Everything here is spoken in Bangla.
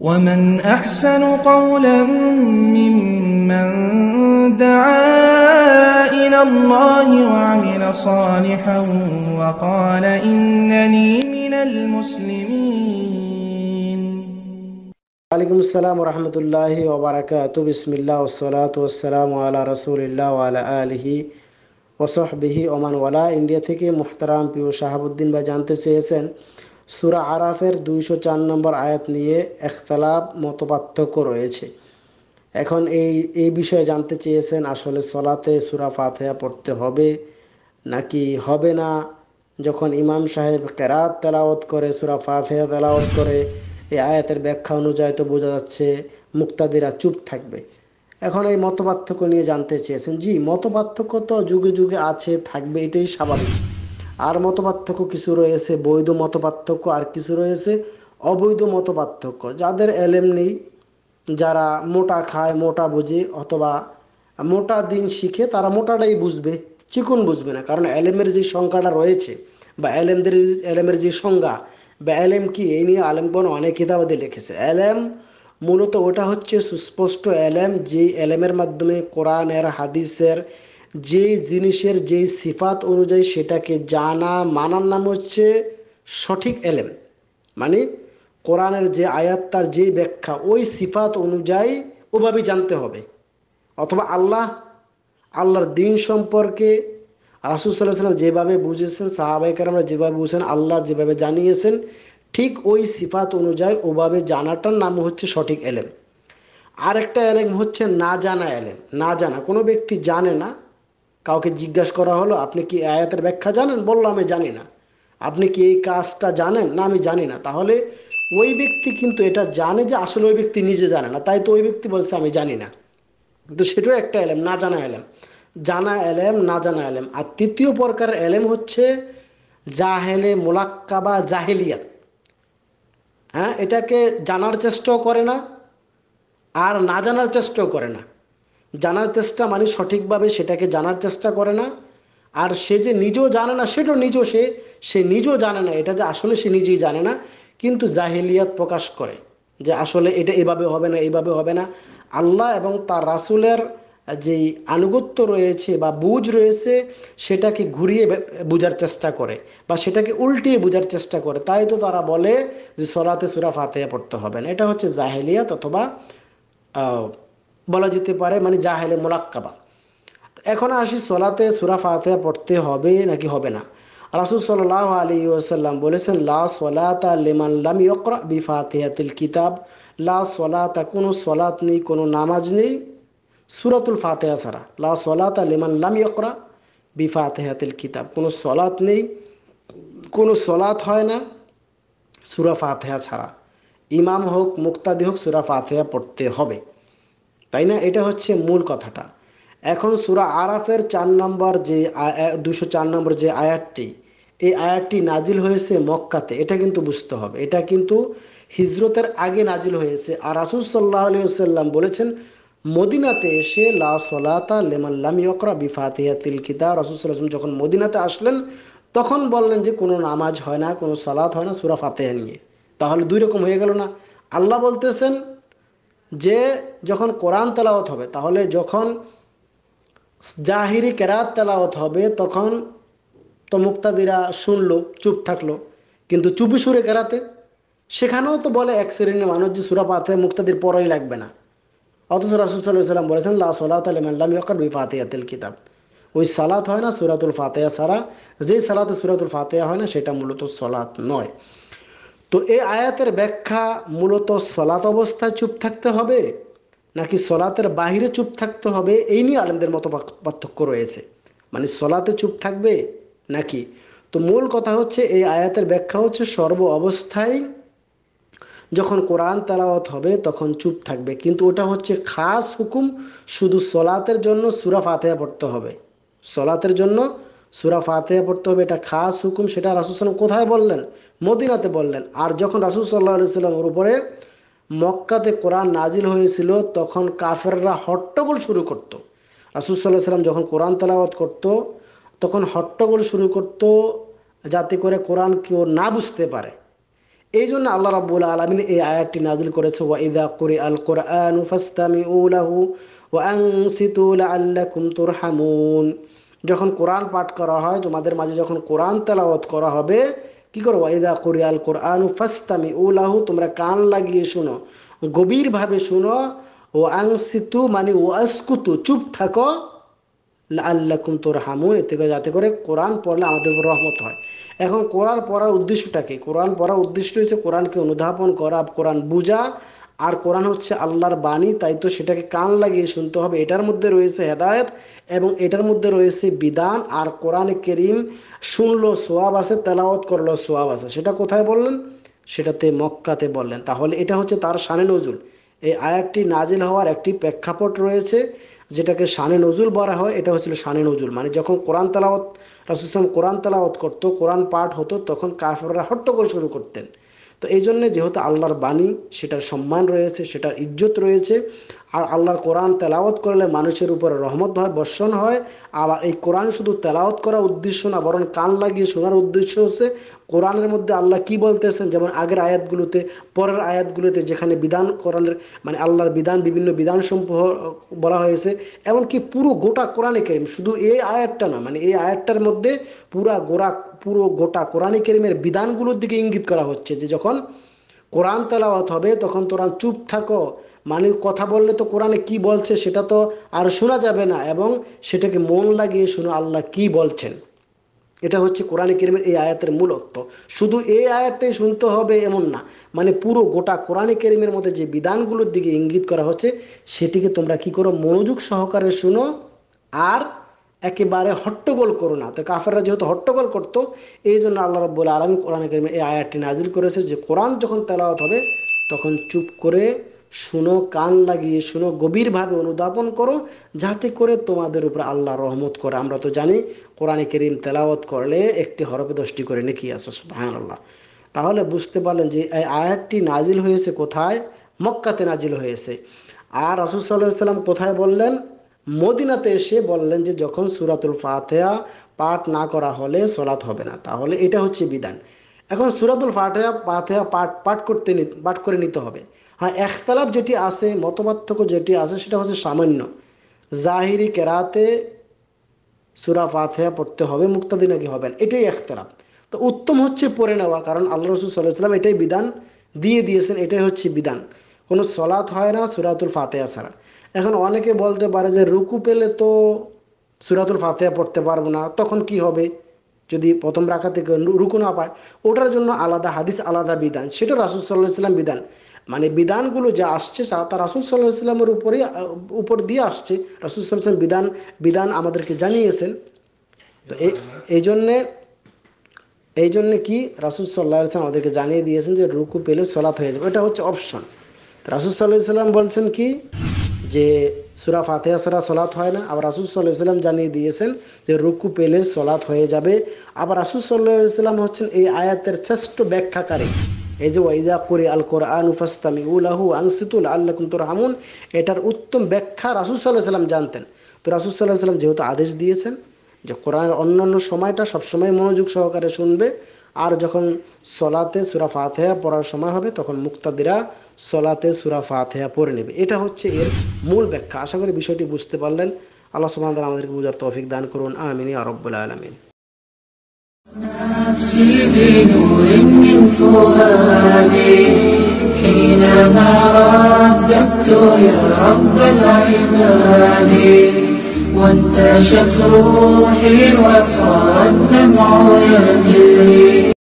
ومن أحسن قولا ممن دعا إلى الله وعمل صالحا وقال إنني من المسلمين عليكم السلام ورحمة الله وبركاته بسم الله والصلاة والسلام على رسول الله وعلى آله وصحبه ومن ولا إن থেকে محترام بيو شهاب الدين بجانتي سيسن সুরা আরাফের দুইশো চার নম্বর আয়াত নিয়ে একতলাপ মতপার্থক্য রয়েছে এখন এই এই বিষয়ে জানতে চেয়েছেন আসলে সলাতে সুরা ফাতেহা পড়তে হবে নাকি হবে না যখন ইমাম সাহেব কেরাত তেলাওয়াত করে সুরা ফাতেহা তেলাওয়াত করে এই আয়াতের ব্যাখ্যা অনুযায়ী তো বোঝা যাচ্ছে মুক্তাদিরা চুপ থাকবে এখন এই মতপার্থক্য নিয়ে জানতে চেয়েছেন জি মতপার্থক্য তো যুগে যুগে আছে থাকবে এটাই স্বাভাবিক আর মত পার্থক্য কিছু রয়েছে বৈধ মত পার্থক্য আর কিছু রয়েছে অবৈধ মত পার্থক্য যাদের এলেম নেই যারা মোটা খায় মোটা বুঝে অথবা মোটা দিন শিখে তারা মোটাটাই বুঝবে চিকুন বুঝবে না কারণ এলেমের যে সংখ্যাটা রয়েছে বা এলেমদের এলেমের যে সংজ্ঞা বা এলেম কি এই নিয়ে আলেমগণ অনেক হিতাবাদে লিখেছে এলেম মূলত ওটা হচ্ছে সুস্পষ্ট এলেম যে এলেমের মাধ্যমে কোরআনের হাদিসের যে জিনিসের যেই সিফাত অনুযায়ী সেটাকে জানা মানার নাম হচ্ছে সঠিক এলেম মানে কোরআনের যে আয়াত তার যে ব্যাখ্যা ওই সিফাত অনুযায়ী ওভাবেই জানতে হবে অথবা আল্লাহ আল্লাহর দিন সম্পর্কে রাসুল সাল্লাহ সাল্লাম যেভাবে বুঝেছেন সাহাবাইকার আমরা যেভাবে বুঝেছেন আল্লাহ যেভাবে জানিয়েছেন ঠিক ওই সিফাত অনুযায়ী ওভাবে জানাটার নাম হচ্ছে সঠিক এলেম আরেকটা এলেম হচ্ছে না জানা এলেম না জানা কোনো ব্যক্তি জানে না কাউকে জিজ্ঞাসা করা হলো আপনি কি আয়াতের ব্যাখ্যা জানেন বললো আমি জানি না আপনি কি এই কাজটা জানেন না আমি জানি না তাহলে ওই ব্যক্তি কিন্তু এটা জানে যে আসলে ওই ব্যক্তি নিজে জানে না তাই তো ওই ব্যক্তি বলছে আমি জানি না কিন্তু সেটাও একটা এলেম না জানা এলেম জানা এলেম না জানা এলেম আর তৃতীয় প্রকার এলেম হচ্ছে জাহেলে মোলাক্কা বা জাহেলিয়াত হ্যাঁ এটাকে জানার চেষ্টাও করে না আর না জানার চেষ্টাও করে না জানার চেষ্টা মানে সঠিকভাবে সেটাকে জানার চেষ্টা করে না আর সে যে নিজেও জানে না সেটাও নিজেও সে সে নিজেও জানে না এটা যে আসলে সে নিজেই জানে না কিন্তু জাহেলিয়াত প্রকাশ করে যে আসলে এটা এভাবে হবে না এইভাবে হবে না আল্লাহ এবং তার রাসুলের যেই আনুগত্য রয়েছে বা বুঝ রয়েছে সেটাকে ঘুরিয়ে বোঝার চেষ্টা করে বা সেটাকে উল্টিয়ে বোঝার চেষ্টা করে তাই তো তারা বলে যে সলাতে সুরা ফাতে পড়তে হবে না এটা হচ্ছে জাহেলিয়াত অথবা বলা যেতে পারে মানে যা হেলে মোলাক্কাবা এখন আসি সোলাতে সুরা ফাতেহা পড়তে হবে নাকি হবে না রাসুল সাল আলী ওসাল্লাম বলেছেন লা সোলাতা লেমান লামি ইকরা বি ফাতেহাতিল কিতাব লা সোলাতা কোনো সলাত নেই কোনো নামাজ নেই সুরাতুল ফাতেহা সারা লা সোলাতা লেমান লাম ইকরা বি ফাতেহাতিল কিতাব কোনো সলাত নেই কোনো সলাত হয় না সুরা ফাতেহা ছাড়া ইমাম হোক মুক্তাদি হোক সুরা ফাতেহা পড়তে হবে তাই না এটা হচ্ছে মূল কথাটা এখন সুরা আরাফের চার নম্বর যে দুশো চার নম্বর যে আয়াতটি এই আয়াতটি নাজিল হয়েছে মক্কাতে এটা কিন্তু বুঝতে হবে এটা কিন্তু হিজরতের আগে নাজিল হয়েছে আর রাসুল সাল্লাহ সাল্লাম বলেছেন মদিনাতে এসে লা সলাতা লেমাল্লাম ইকরা বিফাতিয়া তিল কিতা রসুলাম যখন মদিনাতে আসলেন তখন বললেন যে কোনো নামাজ হয় না কোনো সালাত হয় না সুরা ফাতেহা নিয়ে তাহলে দুই রকম হয়ে গেল না আল্লাহ বলতেছেন যে যখন কোরআন তেলাওত হবে তাহলে যখন জাহিরি কেরাত তেলাওত হবে তখন তো মুক্তাদিরা শুনলো চুপ থাকলো কিন্তু চুপি সুরে কেরাতে সেখানেও তো বলে এক শ্রেণীর মানুষ যে সুরা পাতে মুক্তাদির পরই লাগবে না অথচ রাসুসাল্লাম বলেছেন লা সোলাত আল্লাহ ইয়কর বি তেল কিতাব ওই সালাত হয় না সুরাতুল ফাতেহা সারা যেই সালাতে সুরাতুল ফাতেহা হয় না সেটা মূলত সলাত নয় তো এই আয়াতের ব্যাখ্যা মূলত সলাত অবস্থায় চুপ থাকতে হবে নাকি সলাতের বাহিরে চুপ থাকতে হবে এই নিয়ে আলেমদের মতো পার্থক্য রয়েছে মানে সলাতে চুপ থাকবে নাকি তো মূল কথা হচ্ছে এই আয়াতের ব্যাখ্যা হচ্ছে সর্ব অবস্থায় যখন কোরআন তালাওয়াত হবে তখন চুপ থাকবে কিন্তু ওটা হচ্ছে খাস হুকুম শুধু সলাতের জন্য সুরা ফাতে পড়তে হবে সলাতের জন্য সুরা ফাতেহা পড়তে হবে এটা খাস হুকুম সেটা রাসুলসাল্লাম কোথায় বললেন মদিনাতে বললেন আর যখন রাসুল সাল্লাহ উপরে মক্কাতে কোরআন নাজিল হয়েছিল তখন কাফেররা হট্টগোল শুরু করত রাসুল সাল্লাহ সাল্লাম যখন কোরআন তালাওয়াত করত তখন হট্টগোল শুরু করত যাতে করে কোরআন কেউ না বুঝতে পারে এই জন্য আল্লাহ রাবুল আলমিন এই আয়াতটি নাজিল করেছে ওয়াইদা কুরি আল কোরআন ফাস্তামি ও আং সিতুল কুমতুর হামুন যখন কোরআন পাঠ করা হয় তোমাদের মাঝে যখন কোরআন তেলাওয়াত করা হবে কি করবো এদা কোরিয়াল কোরআন ফাস্তামি উলাহু তোমরা কান লাগিয়ে শুনো গভীরভাবে শুনো ও আংসিতু মানে ও আসকুতু চুপ থাকো আল্লাকুম তোর হামু এতে করে যাতে করে কোরআন পড়লে আমাদের উপর রহমত হয় এখন কোরআন পড়ার উদ্দেশ্যটা কী কোরআন পড়ার উদ্দেশ্য হচ্ছে কোরআনকে অনুধাবন করা কোরআন বোঝা আর কোরআন হচ্ছে আল্লাহর বাণী তাই তো সেটাকে কান লাগিয়ে শুনতে হবে এটার মধ্যে রয়েছে হেদায়ত এবং এটার মধ্যে রয়েছে বিধান আর কোরআনে কেরিম শুনলো সোয়াব আছে তেলাওয়াত করলো সোয়াব আছে সেটা কোথায় বললেন সেটাতে মক্কাতে বললেন তাহলে এটা হচ্ছে তার শানে নজুল এই আয়াতটি নাজিল হওয়ার একটি প্রেক্ষাপট রয়েছে যেটাকে শানে নজুল বলা হয় এটা হচ্ছিল শানে নজুল মানে যখন কোরআন রাসুল ইসলাম কোরআন তেলাওয়াত করতো কোরআন পাঠ হতো তখন কাফেররা হট্টগোল শুরু করতেন তো এই জন্যে যেহেতু আল্লাহর বাণী সেটার সম্মান রয়েছে সেটার ইজ্জত রয়েছে আর আল্লাহর কোরআন তেলাওয়াত করলে মানুষের উপরে রহমত হয় বর্ষণ হয় আবার এই কোরআন শুধু তেলাওয়াত করার উদ্দেশ্য না বরং কান লাগিয়ে শোনার উদ্দেশ্য হচ্ছে কোরআনের মধ্যে আল্লাহ কি বলতেছেন যেমন আগের আয়াতগুলোতে পরের আয়াতগুলোতে যেখানে বিধান কোরআনের মানে আল্লাহর বিধান বিভিন্ন বিধান সমূহ বলা হয়েছে এমনকি পুরো গোটা কোরআনে কেরিম শুধু এই আয়াতটা না মানে এই আয়াতটার মধ্যে পুরা গোড়া পুরো গোটা কোরআন কেরিমের বিধানগুলোর দিকে ইঙ্গিত করা হচ্ছে যে যখন কোরআন তেলাওয়াত হবে তখন তোরা চুপ থাকো মানুষ কথা বললে তো কোরআনে কি বলছে সেটা তো আর শোনা যাবে না এবং সেটাকে মন লাগিয়ে শুনো আল্লাহ কি বলছেন এটা হচ্ছে কোরআনে কেরিমের এই আয়াতের মূল অর্থ শুধু এই আয়াতটাই শুনতে হবে এমন না মানে পুরো গোটা কোরআনে কেরিমের মধ্যে যে বিধানগুলোর দিকে ইঙ্গিত করা হচ্ছে সেটিকে তোমরা কি করো মনোযোগ সহকারে শুনো আর একেবারে হট্টগোল করো না তো কাফেররা যেহেতু হট্টগোল করতো এই জন্য আল্লাহ রব্বুল আলমী কোরআন করিমে এই আয়াতটি নাজিল করেছে যে কোরআন যখন তেলাওয়াত হবে তখন চুপ করে শুনো কান লাগিয়ে শুনো গভীরভাবে অনুধাবন করো যাতে করে তোমাদের উপর আল্লাহ রহমত করে আমরা তো জানি কোরআনে করিম তেলাওয়াত করলে একটি হরফে দশটি করে নাকি আছে হ্যাঁ আল্লাহ তাহলে বুঝতে পারলেন যে এই আয়াতটি নাজিল হয়েছে কোথায় মক্কাতে নাজিল হয়েছে আর রাসুল সাল্লাহ সাল্লাম কোথায় বললেন মদিনাতে এসে বললেন যে যখন সুরাতুল ফাতেহা পাঠ না করা হলে সলাত হবে না তাহলে এটা হচ্ছে বিধান এখন সুরাতুল ফাতেহা পাথেয়া পাঠ পাঠ করতে পাঠ করে নিতে হবে হ্যাঁ একতালাপ যেটি আছে মতপার্থক্য যেটি আছে সেটা হচ্ছে সামান্য জাহিরি কেরাতে সুরা ফাতেহা পড়তে হবে মুক্তাদি নাকি হবেন এটাই একতালাপ তো উত্তম হচ্ছে পড়ে নেওয়া কারণ আল্লাহ রসুল সাল্লাহ সাল্লাম এটাই বিধান দিয়ে দিয়েছেন এটাই হচ্ছে বিধান কোনো সলাৎ হয় না সুরাতুল ফাতেহা ছাড়া এখন অনেকে বলতে পারে যে রুকু পেলে তো সুরাতুল ফাতেহা পড়তে পারবো না তখন কি হবে যদি প্রথম রাখা থেকে রুকু না পায় ওটার জন্য আলাদা হাদিস আলাদা বিধান সেটা রাসুল সাল্লাহ ইসলাম বিধান মানে বিধানগুলো যা আসছে তা রাসুল সাল্লাহ ইসলামের উপরে উপর দিয়ে আসছে রাসুল সাল্লাম বিধান বিধান আমাদেরকে জানিয়েছেন তো এই জন্যে এই জন্যে কি রাসুল সাল্লাহ ইসলাম আমাদেরকে জানিয়ে দিয়েছেন যে রুকু পেলে সলাৎ হয়ে যাবে এটা হচ্ছে অপশন রাসুল সাল্লাহ ইসলাম বলছেন কি যে সুরা ফাতেহা সারা সলাৎ হয় না আবার রাসুল সাল্লাহ ইসলাম জানিয়ে দিয়েছেন যে রুকু পেলে সলাৎ হয়ে যাবে আবার রাসুল সাল্লাহ ইসলাম হচ্ছেন এই আয়াতের শ্রেষ্ঠ ব্যাখ্যাকারী এই যে ওয়াইদা করে আল কোরআন উফাস্তামি আহু আংসিতুল আল্লাহ কুমতুর হামুন এটার উত্তম ব্যাখ্যা রাসুল সাল্লাহ সাল্লাম জানতেন তো রাসুল সাল্লাহ সাল্লাম যেহেতু আদেশ দিয়েছেন যে কোরআনের অন্যান্য সময়টা সবসময় মনোযোগ সহকারে শুনবে আর যখন সলাতে সুরা ফাতেহা পড়ার সময় হবে তখন মুক্তাদিরা সলাতে সুরা ফাতেহা পড়ে নেবে এটা হচ্ছে এর মূল ব্যাখ্যা আশা করি বিষয়টি বুঝতে পারলেন আল্লাহ সুমান আমাদেরকে বুঝার তৌফিক দান করুন আমিনী আরব্বুল আলমিন حينما رددت يا رب العباد وانتشت روحي وصار الدمع يجري